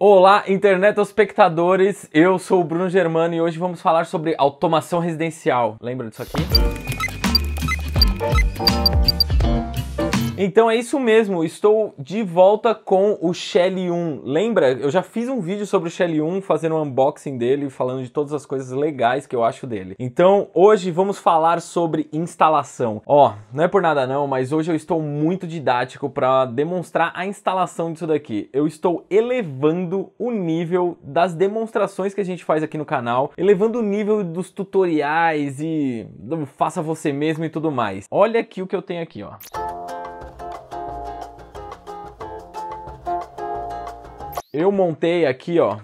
Olá, internet espectadores. Eu sou o Bruno Germano e hoje vamos falar sobre automação residencial. Lembra disso aqui? Então é isso mesmo, estou de volta com o Shelly 1. Lembra? Eu já fiz um vídeo sobre o Shelly 1, fazendo um unboxing dele, falando de todas as coisas legais que eu acho dele. Então hoje vamos falar sobre instalação. Ó, não é por nada não, mas hoje eu estou muito didático para demonstrar a instalação disso daqui. Eu estou elevando o nível das demonstrações que a gente faz aqui no canal, elevando o nível dos tutoriais e faça você mesmo e tudo mais. Olha aqui o que eu tenho aqui, ó. Eu montei aqui, ó,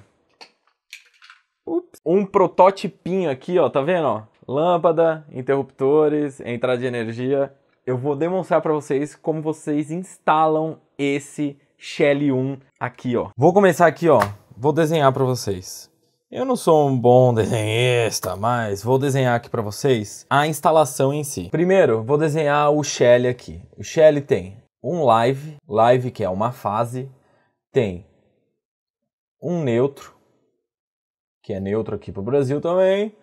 ups, um prototipinho aqui, ó, tá vendo, ó? Lâmpada, interruptores, entrada de energia. Eu vou demonstrar para vocês como vocês instalam esse Shell 1 aqui, ó. Vou começar aqui, ó. Vou desenhar para vocês. Eu não sou um bom desenhista, mas vou desenhar aqui para vocês a instalação em si. Primeiro, vou desenhar o Shell aqui. O Shell tem um live, live que é uma fase, tem um neutro, que é neutro aqui para o Brasil também,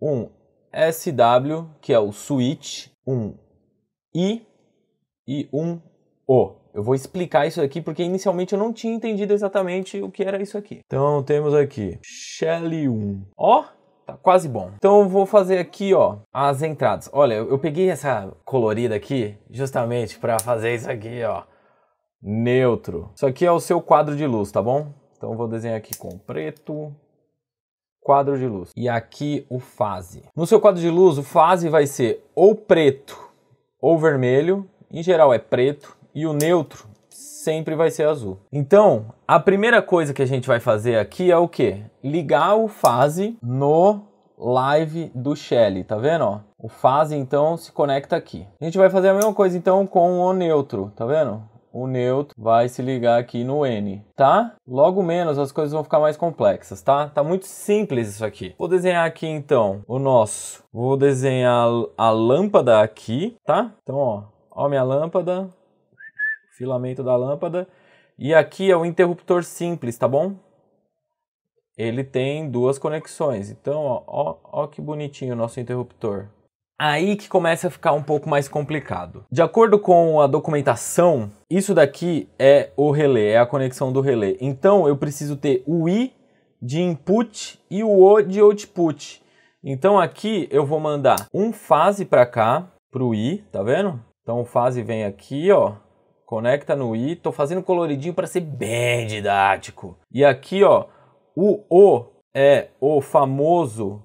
um SW, que é o switch, um I e um O. Eu vou explicar isso aqui porque inicialmente eu não tinha entendido exatamente o que era isso aqui. Então temos aqui Shell 1. Ó, tá quase bom. Então eu vou fazer aqui, ó, as entradas. Olha, eu peguei essa colorida aqui justamente para fazer isso aqui, ó. Neutro. Isso aqui é o seu quadro de luz, tá bom? Então vou desenhar aqui com preto, quadro de luz. E aqui o fase. No seu quadro de luz, o fase vai ser ou preto ou vermelho, em geral é preto, e o neutro sempre vai ser azul. Então, a primeira coisa que a gente vai fazer aqui é o que? Ligar o fase no live do Shell, tá vendo? Ó? O fase então se conecta aqui. A gente vai fazer a mesma coisa então com o neutro, tá vendo? o neutro vai se ligar aqui no N, tá? Logo menos as coisas vão ficar mais complexas, tá? Tá muito simples isso aqui. Vou desenhar aqui então o nosso. Vou desenhar a lâmpada aqui, tá? Então, ó, ó minha lâmpada, filamento da lâmpada. E aqui é o interruptor simples, tá bom? Ele tem duas conexões. Então, ó, ó, ó que bonitinho o nosso interruptor. Aí que começa a ficar um pouco mais complicado. De acordo com a documentação, isso daqui é o relé, é a conexão do relé. Então eu preciso ter o I de input e o O de output. Então aqui eu vou mandar um fase para cá, para o I, tá vendo? Então o fase vem aqui, ó, conecta no i, tô fazendo coloridinho para ser bem didático. E aqui, ó, o o é o famoso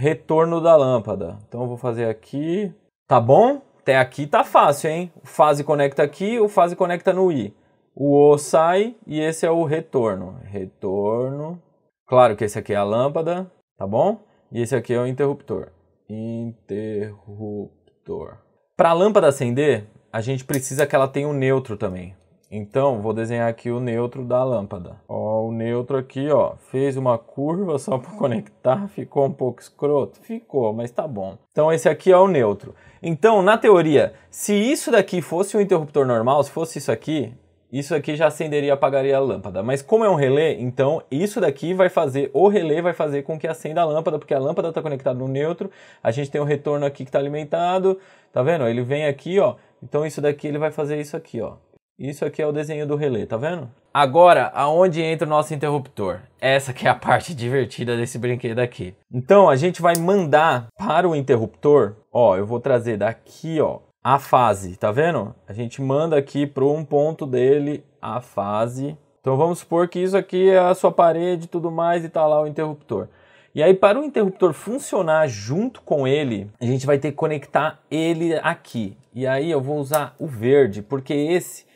retorno da lâmpada. Então eu vou fazer aqui, tá bom? Até aqui tá fácil, hein? O fase conecta aqui, o fase conecta no i. O O sai e esse é o retorno. Retorno. Claro que esse aqui é a lâmpada, tá bom? E esse aqui é o interruptor. Interruptor. Para a lâmpada acender, a gente precisa que ela tenha um neutro também. Então, vou desenhar aqui o neutro da lâmpada. Ó, o neutro aqui, ó, fez uma curva só para conectar, ficou um pouco escroto? Ficou, mas tá bom. Então esse aqui é o neutro. Então, na teoria, se isso daqui fosse um interruptor normal, se fosse isso aqui, isso aqui já acenderia e apagaria a lâmpada. Mas como é um relé, então isso daqui vai fazer, o relé vai fazer com que acenda a lâmpada, porque a lâmpada está conectada no neutro, a gente tem um retorno aqui que está alimentado, tá vendo? Ele vem aqui, ó, então isso daqui ele vai fazer isso aqui, ó. Isso aqui é o desenho do relé, tá vendo? Agora, aonde entra o nosso interruptor? Essa que é a parte divertida desse brinquedo aqui. Então, a gente vai mandar para o interruptor, ó, eu vou trazer daqui, ó, a fase, tá vendo? A gente manda aqui para um ponto dele a fase. Então, vamos supor que isso aqui é a sua parede e tudo mais e tá lá o interruptor. E aí, para o interruptor funcionar junto com ele, a gente vai ter que conectar ele aqui. E aí, eu vou usar o verde, porque esse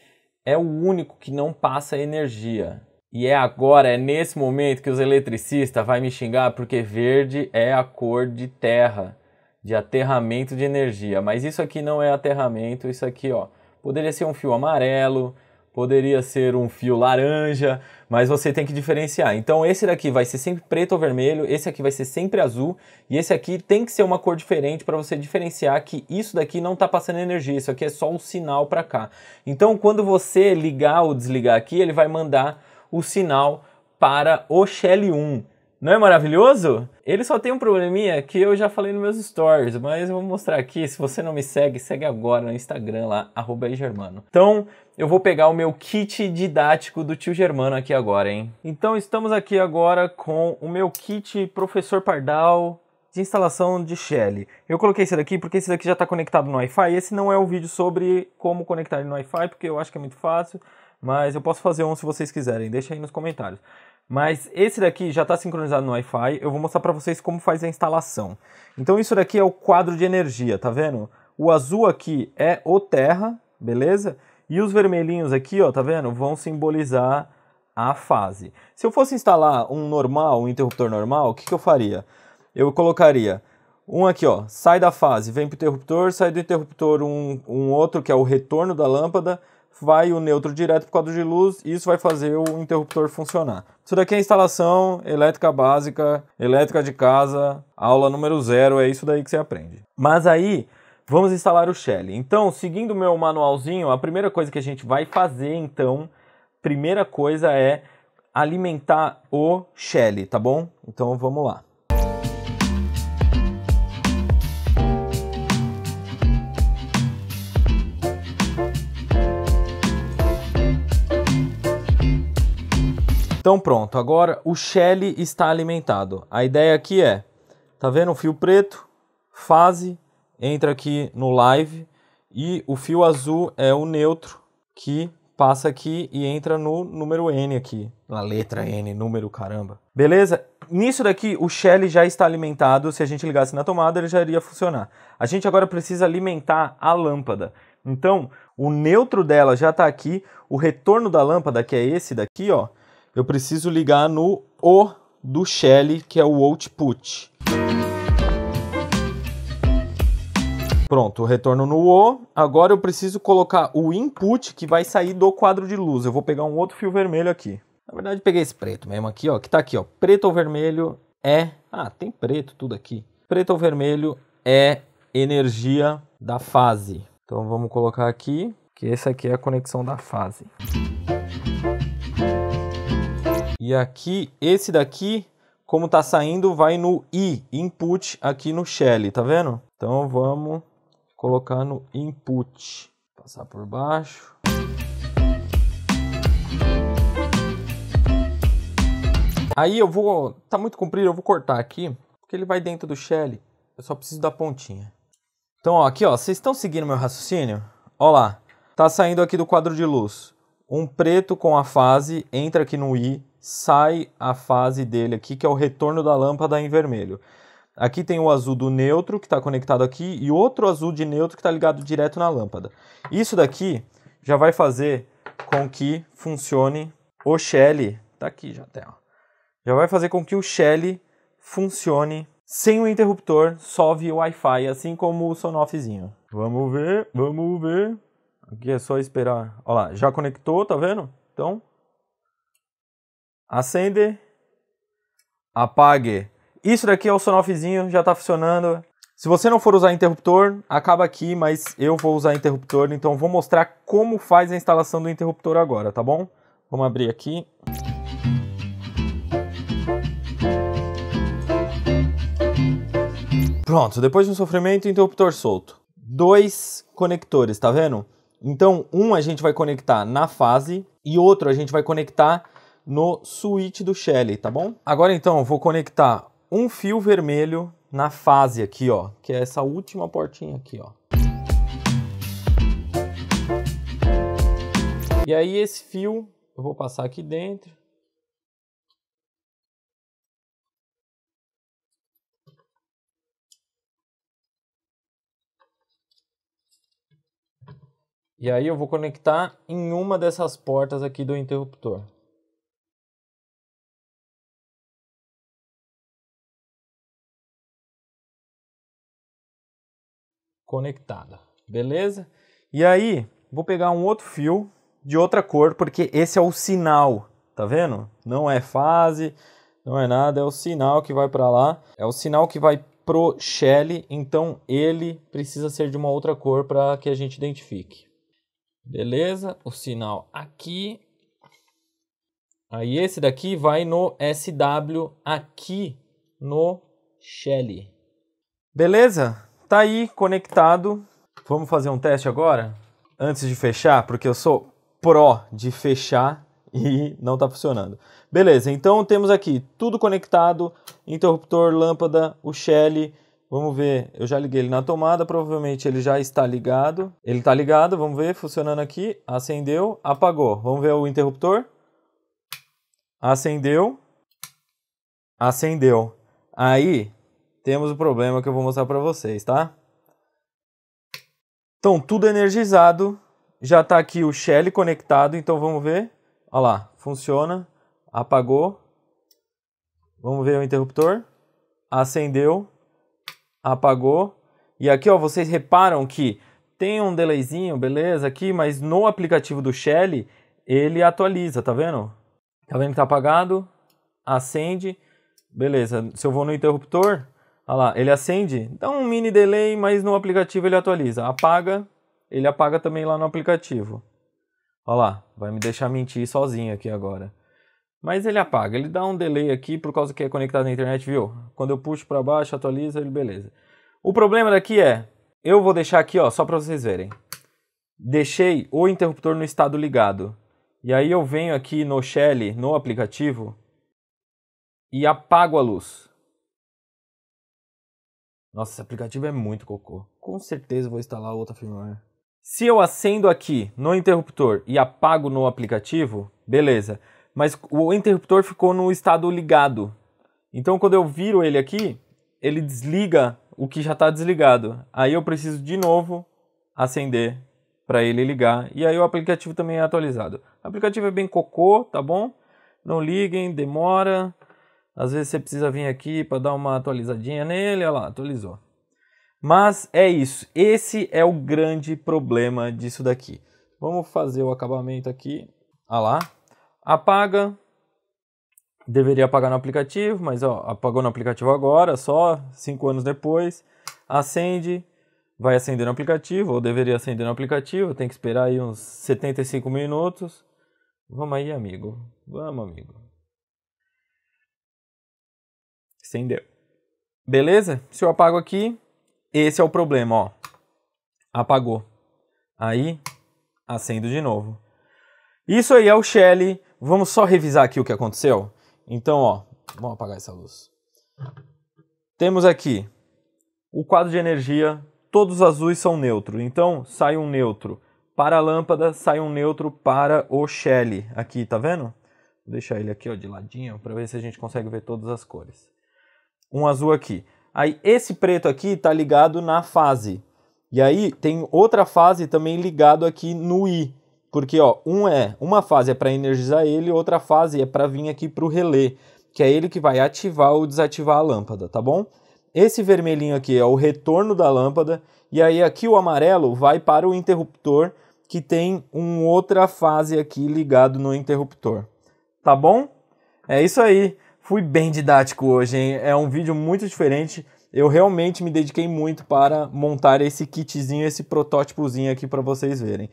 é o único que não passa energia. E é agora, é nesse momento que os eletricistas vão me xingar porque verde é a cor de terra, de aterramento de energia. Mas isso aqui não é aterramento, isso aqui, ó, poderia ser um fio amarelo, poderia ser um fio laranja, mas você tem que diferenciar. Então esse daqui vai ser sempre preto ou vermelho, esse aqui vai ser sempre azul e esse aqui tem que ser uma cor diferente para você diferenciar que isso daqui não está passando energia, isso aqui é só um sinal para cá. Então quando você ligar ou desligar aqui, ele vai mandar o sinal para o Shell 1. Não é maravilhoso? Ele só tem um probleminha que eu já falei nos meus stories, mas eu vou mostrar aqui. Se você não me segue, segue agora no Instagram lá, arroba germano. Então, eu vou pegar o meu kit didático do tio Germano aqui agora, hein? Então, estamos aqui agora com o meu kit Professor Pardal de instalação de Shell. Eu coloquei esse daqui porque esse daqui já está conectado no Wi-Fi. Esse não é o vídeo sobre como conectar no Wi-Fi, porque eu acho que é muito fácil. Mas eu posso fazer um se vocês quiserem, deixa aí nos comentários. Mas esse daqui já está sincronizado no Wi-Fi, eu vou mostrar para vocês como faz a instalação. Então isso daqui é o quadro de energia, tá vendo? O azul aqui é o terra, beleza? E os vermelhinhos aqui, ó, tá vendo? Vão simbolizar a fase. Se eu fosse instalar um normal, um interruptor normal, o que, que eu faria? Eu colocaria um aqui, ó, sai da fase, vem para o interruptor, sai do interruptor um, um outro que é o retorno da lâmpada, vai o neutro direto para o quadro de luz e isso vai fazer o interruptor funcionar. Isso daqui é instalação elétrica básica, elétrica de casa, aula número zero, é isso daí que você aprende. Mas aí, vamos instalar o Shell. Então, seguindo o meu manualzinho, a primeira coisa que a gente vai fazer, então, primeira coisa é alimentar o Shell, tá bom? Então, vamos lá. Então pronto, agora o Shell está alimentado. A ideia aqui é, tá vendo o fio preto? Fase, entra aqui no live e o fio azul é o neutro que passa aqui e entra no número N aqui, na letra N, número caramba. Beleza? Nisso daqui, o Shell já está alimentado. Se a gente ligasse na tomada, ele já iria funcionar. A gente agora precisa alimentar a lâmpada. Então, o neutro dela já está aqui. O retorno da lâmpada, que é esse daqui, ó, eu preciso ligar no O do Shell, que é o output. Pronto, retorno no O. Agora eu preciso colocar o input que vai sair do quadro de luz. Eu vou pegar um outro fio vermelho aqui. Na verdade, peguei esse preto mesmo aqui, ó, que tá aqui, ó. Preto ou vermelho é... Ah, tem preto tudo aqui. Preto ou vermelho é energia da fase. Então vamos colocar aqui, que esse aqui é a conexão da fase. E aqui, esse daqui, como está saindo, vai no i, input, aqui no shell, tá vendo? Então vamos colocar no input, passar por baixo. Aí eu vou, tá muito comprido, eu vou cortar aqui, porque ele vai dentro do shell, eu só preciso da pontinha. Então, ó, aqui, ó, vocês estão seguindo meu raciocínio? Ó lá, tá saindo aqui do quadro de luz. Um preto com a fase entra aqui no i, sai a fase dele aqui, que é o retorno da lâmpada em vermelho. Aqui tem o azul do neutro que está conectado aqui e outro azul de neutro que está ligado direto na lâmpada. Isso daqui já vai fazer com que funcione o Shell. Tá aqui já até. Ó. Já vai fazer com que o Shell funcione sem o interruptor, só via Wi-Fi, assim como o Sonoffzinho. Vamos ver, vamos ver. Aqui é só esperar. Olha lá, já conectou, tá vendo? Então acende, apague. Isso daqui é o sonoffzinho, já está funcionando. Se você não for usar interruptor, acaba aqui, mas eu vou usar interruptor, então vou mostrar como faz a instalação do interruptor agora, tá bom? Vamos abrir aqui. Pronto, depois de um sofrimento, interruptor solto. Dois conectores, tá vendo? Então, um a gente vai conectar na fase e outro a gente vai conectar no switch do Shelly, tá bom? Agora então, vou conectar um fio vermelho na fase aqui, ó, que é essa última portinha aqui, ó. E aí esse fio eu vou passar aqui dentro. E aí eu vou conectar em uma dessas portas aqui do interruptor. conectada, beleza? E aí, vou pegar um outro fio de outra cor, porque esse é o sinal, tá vendo? Não é fase, não é nada, é o sinal que vai para lá, é o sinal que vai pro Shell, então ele precisa ser de uma outra cor para que a gente identifique. Beleza? O sinal aqui. Aí esse daqui vai no SW aqui no Shell. Beleza? Tá aí conectado. Vamos fazer um teste agora? Antes de fechar, porque eu sou pró de fechar e não tá funcionando. Beleza, então temos aqui tudo conectado, interruptor, lâmpada, o Shell. Vamos ver, eu já liguei ele na tomada, provavelmente ele já está ligado. Ele está ligado, vamos ver, funcionando aqui, acendeu, apagou. Vamos ver o interruptor. Acendeu. Acendeu. Aí, temos o um problema que eu vou mostrar para vocês, tá? Então, tudo energizado. Já está aqui o Shell conectado, então vamos ver. Olha lá, funciona. Apagou. Vamos ver o interruptor. Acendeu. Apagou. E aqui, ó, vocês reparam que tem um delayzinho, beleza, aqui, mas no aplicativo do Shell, ele atualiza, tá vendo? Tá vendo que tá apagado? Acende. Beleza, se eu vou no interruptor, Olha lá, ele acende, dá um mini delay, mas no aplicativo ele atualiza. Apaga, ele apaga também lá no aplicativo. Olha lá, vai me deixar mentir sozinho aqui agora. Mas ele apaga, ele dá um delay aqui por causa que é conectado na internet, viu? Quando eu puxo para baixo, atualiza, ele beleza. O problema daqui é, eu vou deixar aqui, ó, só para vocês verem. Deixei o interruptor no estado ligado. E aí eu venho aqui no Shell, no aplicativo, e apago a luz. Nossa, esse aplicativo é muito cocô. Com certeza vou instalar outra firmware. Se eu acendo aqui no interruptor e apago no aplicativo, beleza. Mas o interruptor ficou no estado ligado. Então quando eu viro ele aqui, ele desliga o que já está desligado. Aí eu preciso de novo acender para ele ligar. E aí o aplicativo também é atualizado. O aplicativo é bem cocô, tá bom? Não liguem, demora. Às vezes você precisa vir aqui para dar uma atualizadinha nele, olha lá, atualizou. Mas é isso, esse é o grande problema disso daqui. Vamos fazer o acabamento aqui, olha lá, apaga, deveria apagar no aplicativo, mas ó, apagou no aplicativo agora, só cinco anos depois, acende, vai acender no aplicativo, ou deveria acender no aplicativo, tem que esperar aí uns 75 minutos. Vamos aí, amigo. Vamos, amigo. Acendeu. Beleza? Se eu apago aqui, esse é o problema, ó. Apagou. Aí, acendo de novo. Isso aí é o Shell. Vamos só revisar aqui o que aconteceu? Então, ó, vamos apagar essa luz. Temos aqui o quadro de energia, todos azuis são neutros. Então, sai um neutro para a lâmpada, sai um neutro para o Shell. Aqui, tá vendo? Vou deixar ele aqui ó, de ladinho para ver se a gente consegue ver todas as cores um azul aqui. Aí esse preto aqui está ligado na fase. E aí tem outra fase também ligado aqui no I. Porque ó, um é, uma fase é para energizar ele, outra fase é para vir aqui para o relé, que é ele que vai ativar ou desativar a lâmpada, tá bom? Esse vermelhinho aqui é o retorno da lâmpada, e aí aqui o amarelo vai para o interruptor, que tem uma outra fase aqui ligado no interruptor. Tá bom? É isso aí. Fui bem didático hoje, hein? É um vídeo muito diferente. Eu realmente me dediquei muito para montar esse kitzinho, esse protótipozinho aqui para vocês verem.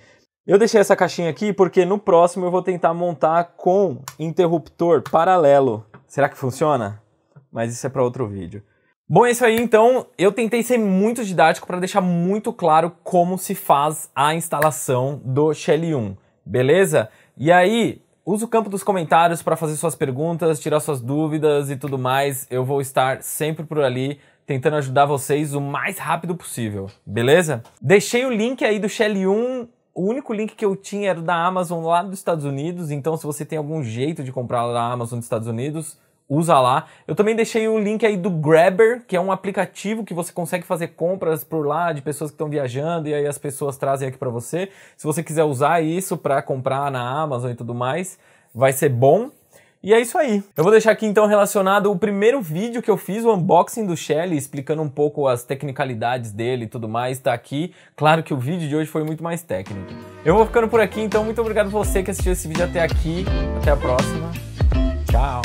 Eu deixei essa caixinha aqui porque no próximo eu vou tentar montar com interruptor paralelo. Será que funciona? Mas isso é para outro vídeo. Bom, é isso aí então. Eu tentei ser muito didático para deixar muito claro como se faz a instalação do Shell 1, beleza? E aí, Usa o campo dos comentários para fazer suas perguntas, tirar suas dúvidas e tudo mais. Eu vou estar sempre por ali tentando ajudar vocês o mais rápido possível, beleza? Deixei o link aí do Shell 1. O único link que eu tinha era da Amazon lá dos Estados Unidos, então se você tem algum jeito de comprar lá da Amazon dos Estados Unidos, usa lá. Eu também deixei o link aí do Grabber, que é um aplicativo que você consegue fazer compras por lá de pessoas que estão viajando e aí as pessoas trazem aqui para você. Se você quiser usar isso para comprar na Amazon e tudo mais, vai ser bom. E é isso aí. Eu vou deixar aqui então relacionado o primeiro vídeo que eu fiz, o unboxing do Shelly, explicando um pouco as tecnicalidades dele e tudo mais, tá aqui. Claro que o vídeo de hoje foi muito mais técnico. Eu vou ficando por aqui, então muito obrigado você que assistiu esse vídeo até aqui. Até a próxima. Tchau.